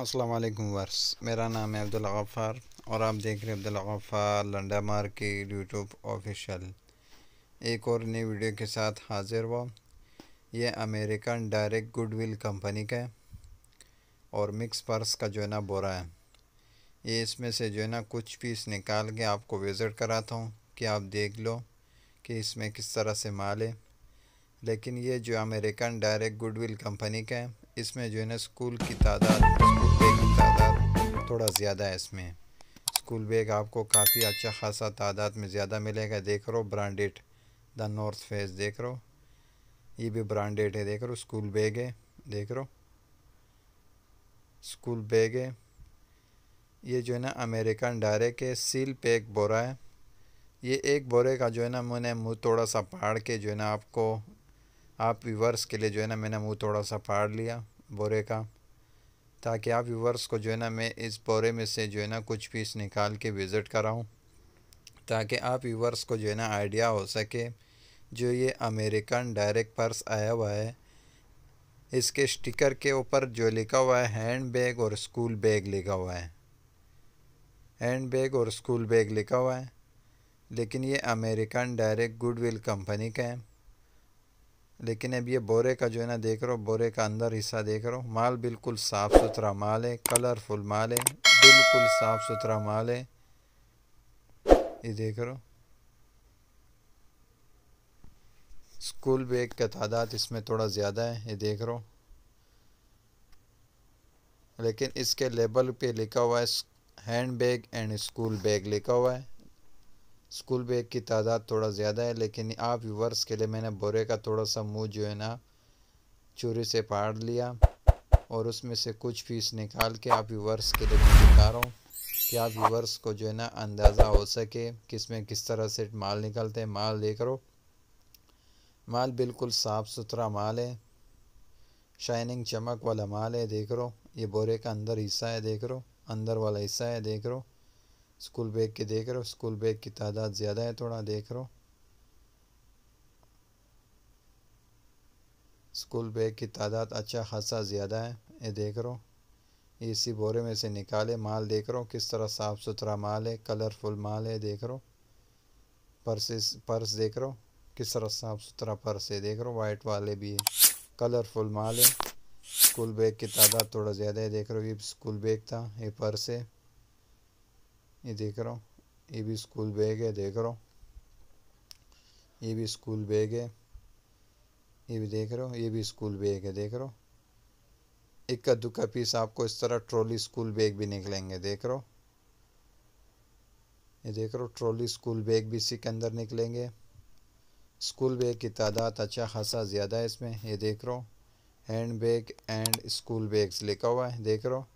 अस्सलाम वालेकुम वर्स मेरा नाम है अब्दुल गफ़ार और आप देख रहे हैं Abdul Gaffar Landa market YouTube official एक और नई वीडियो के साथ हाज़िर हुआ ये अमेरिकन डायरेक्ट गुडविल कंपनी का है और मिक्स पर्स का जो है ना बोरा है ये इसमें से जो है ना कुछ पीस निकाल के आपको विज़िट कराता हूँ कि आप देख लो कि इसमें किस तरह से माल है लेकिन ये जो अमेरिकन डायरेक्ट गुडविल कंपनी का है इसमें जो है ना स्कूल की तादाद स्कूल बैग की तादाद थोड़ा ज़्यादा है इसमें स्कूल बैग आपको काफ़ी अच्छा खासा तादाद में ज़्यादा मिलेगा देख रहो ब्रांडेड द नॉर्थ फेस देख रहो ये भी ब्रांडेड है देख रहो स्कूल बैग है देख रहो स्कूल बैग है ये जो है ना अमेरिकन डायरे के सील पैक बोरा है ये एक बोरे का जो है ना मैंने मुँह थोड़ा सा फाड़ के जो है ना आपको आप व्यूवर्स के लिए जो है ना मैंने मुँह थोड़ा सा फाड़ लिया बोरे का ताकि आप व्यूवर्स को जो है ना मैं इस बोरे में से जो है ना कुछ पीस निकाल के विज़िट कराऊँ ताकि आप व्यूवर्स को जो है ना आइडिया हो सके जो ये अमेरिकन डायरेक्ट पर्स आया हुआ है इसके स्टिकर के ऊपर जो लिखा हुआ है हैंड बैग और स्कूल बैग लिखा हुआ है हैंड बैग और स्कूल बैग लिखा हुआ है लेकिन ये अमेरिकन डायरेक्ट गुडविल कंपनी का है लेकिन अब ये बोरे का जो है ना देख रहे हो बोरे का अंदर हिस्सा देख रहे हो माल बिल्कुल साफ़ सुथरा माल है कलरफुल माल है बिल्कुल साफ़ सुथरा माल है ये देख रहे हो स्कूल बैग का तादाद इसमें थोड़ा ज़्यादा है ये देख रहे हो लेकिन इसके लेबल पे लिखा हुआ है handbag and school bag लिखा हुआ है स्कूल बैग की तादाद थोड़ा ज़्यादा है लेकिन आप व्यूवर्स के लिए मैंने बोरे का थोड़ा सा मुँह जो है ना चूरी से पाड़ लिया और उसमें से कुछ फीस निकाल के आप व्यूवर्स के लिए मैं दिखा रहा हूँ कि आप व्यूवर्स को जो है ना अंदाज़ा हो सके किस में किस तरह से माल निकलते हैं माल देख रो माल बिल्कुल साफ़ सुथरा माल है शाइनिंग चमक वाला माल है देख रो ये बोरे का अंदर हिस्सा है देख रो अंदर वाला हिस्सा है देख रो स्कूल बैग के देख रहे हो स्कूल बैग की तादाद ज़्यादा है थोड़ा देख रहे हो स्कूल बैग की तादाद अच्छा खासा ज़्यादा है ये देख रहे हो इसी बोरे में से निकाले माल देख रहे हो किस तरह साफ़ सुथरा माल है कलरफुल माल है देख रहे हो पर्स पर्स देख रहे हो किस तरह साफ़ सुथरा पर्स है देख रहे हो वाइट वाले भी है कलरफुल माल है स्कूल बैग की तादाद थोड़ा ज़्यादा है देख रहे हो ये स्कूल बैग था ये पर्स है ये देख रहा हूँ ये भी स्कूल बैग है देख रहा हूँ ये भी स्कूल बैग है ये भी देख रहे हो ये भी स्कूल बैग है देख रहे हो इक्का दुक्का पीस आपको इस तरह ट्रॉली स्कूल बैग भी निकलेंगे देख रहे हो ये देख रहे हो ट्रॉली स्कूल बैग भी इसी के अंदर निकलेंगे स्कूल बैग की तादाद अच्छा खासा ज़्यादा है इसमें ये देख रहे हो handbag and school bags लिखा हुआ है देख रहे हो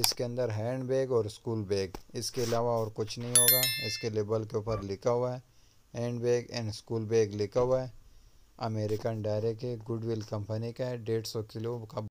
इसके अंदर हैंड बैग और स्कूल बैग इसके अलावा और कुछ नहीं होगा इसके लेबल के ऊपर लिखा हुआ है handbag and school bag लिखा हुआ है अमेरिकन डायरे के गुडविल कंपनी का है डेढ़ सौ किलो का